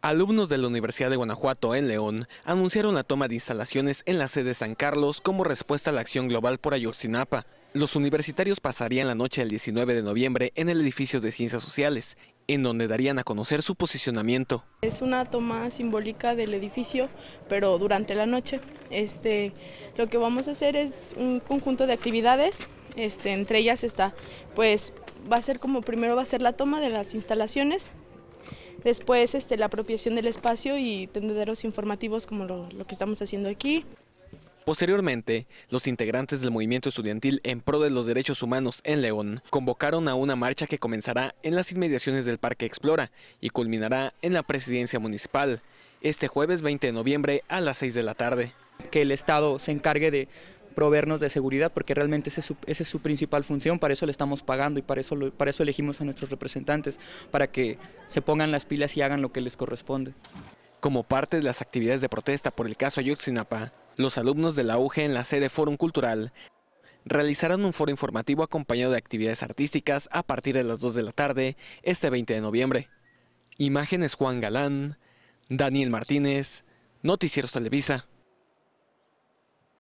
Alumnos de la Universidad de Guanajuato en León anunciaron la toma de instalaciones en la sede San Carlos como respuesta a la acción global por Ayotzinapa. Los universitarios pasarían la noche del 19 de noviembre en el edificio de Ciencias Sociales, en donde darían a conocer su posicionamiento. Es una toma simbólica del edificio, pero durante la noche. Este, lo que vamos a hacer es un conjunto de actividades, este, entre ellas está, pues va a ser como primero va a ser la toma de las instalaciones, Después este, la apropiación del espacio y tenderos informativos como lo, lo que estamos haciendo aquí. Posteriormente, los integrantes del movimiento estudiantil en pro de los derechos humanos en León convocaron a una marcha que comenzará en las inmediaciones del Parque Explora y culminará en la presidencia municipal este jueves 20 de noviembre a las 6 de la tarde. Que el Estado se encargue de proveernos de seguridad, porque realmente esa es, su, principal función, para eso le estamos pagando y para eso, para eso elegimos a nuestros representantes, para que se pongan las pilas y hagan lo que les corresponde. Como parte de las actividades de protesta por el caso Ayotzinapa, los alumnos de la UG en la sede Fórum Cultural realizarán un foro informativo acompañado de actividades artísticas a partir de las 2 de la tarde este 20 de noviembre. Imágenes Juan Galán, Daniel Martínez, Noticieros Televisa.